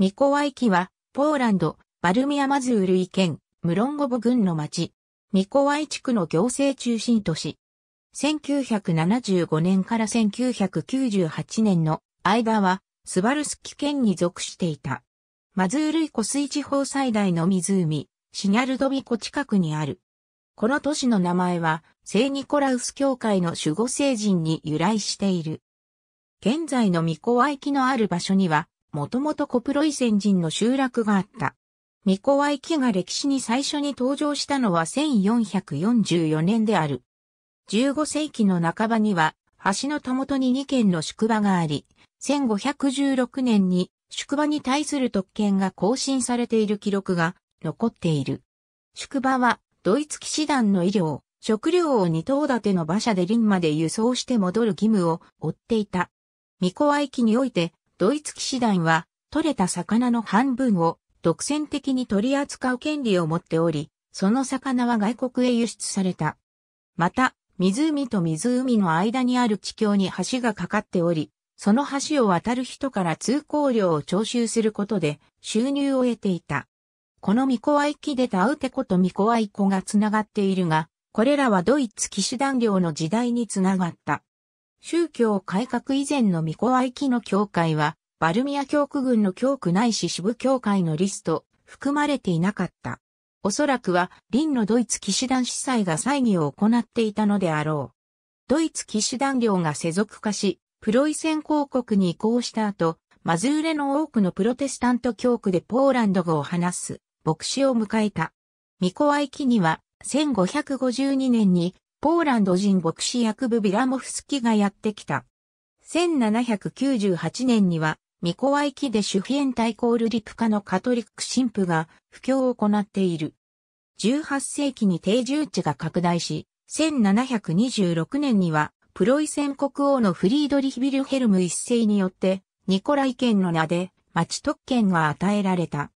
ミコワイキは、ポーランド、バルミアマズールイ県、ムロンゴボ郡の町、ミコワイ地区の行政中心都市。1975年から1998年の間は、スバルスキ県に属していた。マズールイ湖水地方最大の湖、シニャルドビ湖近くにある。この都市の名前は、聖ニコラウス教会の守護聖人に由来している。現在のミコワイキのある場所には、もともとコプロイセン人の集落があった。ミコワイキが歴史に最初に登場したのは1444年である。15世紀の半ばには、橋のたもとに2軒の宿場があり、1516年に宿場に対する特権が更新されている記録が残っている。宿場は、ドイツ騎士団の医療、食料を二等立ての馬車で林まで輸送して戻る義務を負っていた。ミコワイキにおいて、ドイツ騎士団は、取れた魚の半分を独占的に取り扱う権利を持っており、その魚は外国へ輸出された。また、湖と湖の間にある地境に橋がかかっており、その橋を渡る人から通行料を徴収することで収入を得ていた。このミコワイキでタウテコとミコワイコが繋がっているが、これらはドイツ騎士団領の時代につながった。宗教改革以前のミコワイキの教会は、バルミア教区軍の教区ないし支部教会のリスト、含まれていなかった。おそらくは、ンのドイツ騎士団司祭が祭儀を行っていたのであろう。ドイツ騎士団領が世俗化し、プロイセン公国に移行した後、マズーレの多くのプロテスタント教区でポーランド語を話す、牧師を迎えた。ミコアイキには、1552年にポーランド人牧師役部ビラモフスキがやってきた。1798年には、ミコワイキで主編対抗ルリプカのカトリック神父が布教を行っている。18世紀に定住地が拡大し、1726年には、プロイセン国王のフリードリヒ・ビルヘルム一世によって、ニコライ県の名で町特権が与えられた。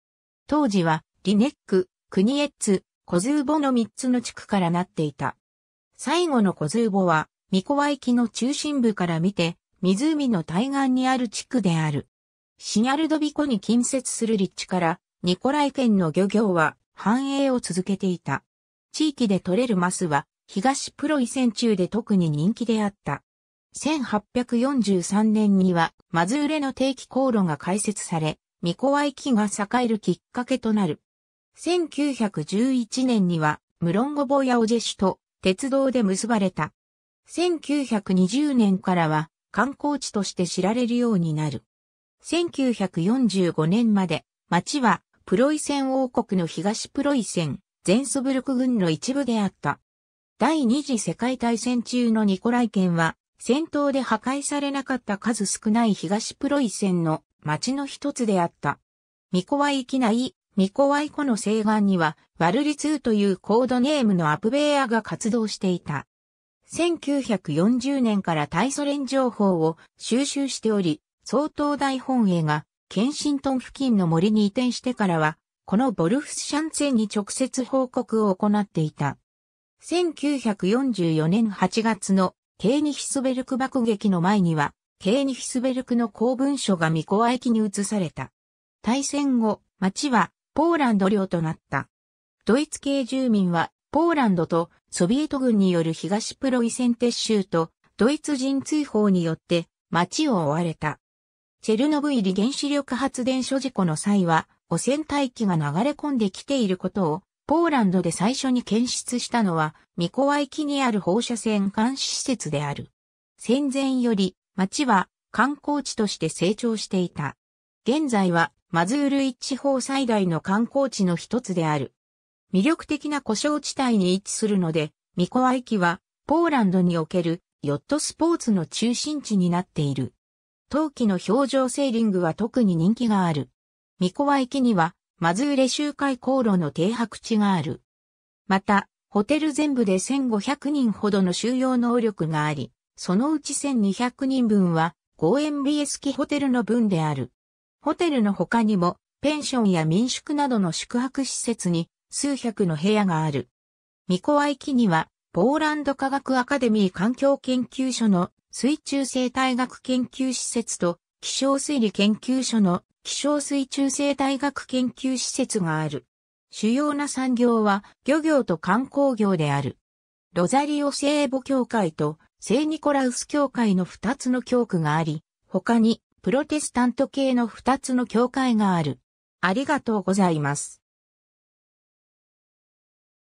当時は、リネック、クニエッツ、コズーボの3つの地区からなっていた。最後の小ズーボは、ミコワ駅の中心部から見て、湖の対岸にある地区である。シニャルドビコに近接する立地から、ニコライ県の漁業は繁栄を続けていた。地域で取れるマスは、東プロイセン中で特に人気であった。1843年には、マズーレの定期航路が開設され、ミコワイが栄えるきっかけとなる。1911年には、ムロンゴボヤオジェシュと鉄道で結ばれた。1920年からは観光地として知られるようになる。1945年まで町はプロイセン王国の東プロイセン、ゼンソブルク軍の一部であった。第二次世界大戦中のニコライ県は戦闘で破壊されなかった数少ない東プロイセンの町の一つであった。ミコワイキナイ、ミコワイコの西岸には、ワルリ2というコードネームのアプベーアが活動していた。1940年から対ソ連情報を収集しており、総統大本営がケンシントン付近の森に移転してからは、このボルフスシャンツェンに直接報告を行っていた。1944年8月のケーニヒスベルク爆撃の前には、ケーニヒスベルクの公文書がミコワ駅に移された。対戦後、町はポーランド領となった。ドイツ系住民は、ポーランドとソビエト軍による東プロイセン撤収と、ドイツ人追放によって町を追われた。チェルノブイリ原子力発電所事故の際は、汚染大気が流れ込んできていることを、ポーランドで最初に検出したのは、ミコワ駅にある放射線監視施設である。戦前より、町は観光地として成長していた。現在はマズール一地方最大の観光地の一つである。魅力的な故障地帯に位置するので、ミコア駅はポーランドにおけるヨットスポーツの中心地になっている。冬季の氷上セーリングは特に人気がある。ミコア駅にはマズーレ周回航路の停泊地がある。また、ホテル全部で1500人ほどの収容能力があり、そのうち1200人分は5ビ b s 機ホテルの分である。ホテルの他にも、ペンションや民宿などの宿泊施設に数百の部屋がある。ミコワイキには、ポーランド科学アカデミー環境研究所の水中生態学研究施設と気象水理研究所の気象水中生態学研究施設がある。主要な産業は漁業と観光業である。ロザリオ聖母教会と聖ニコラウス教会の二つの教区があり、他にプロテスタント系の2つの教会がある。ありがとうございます。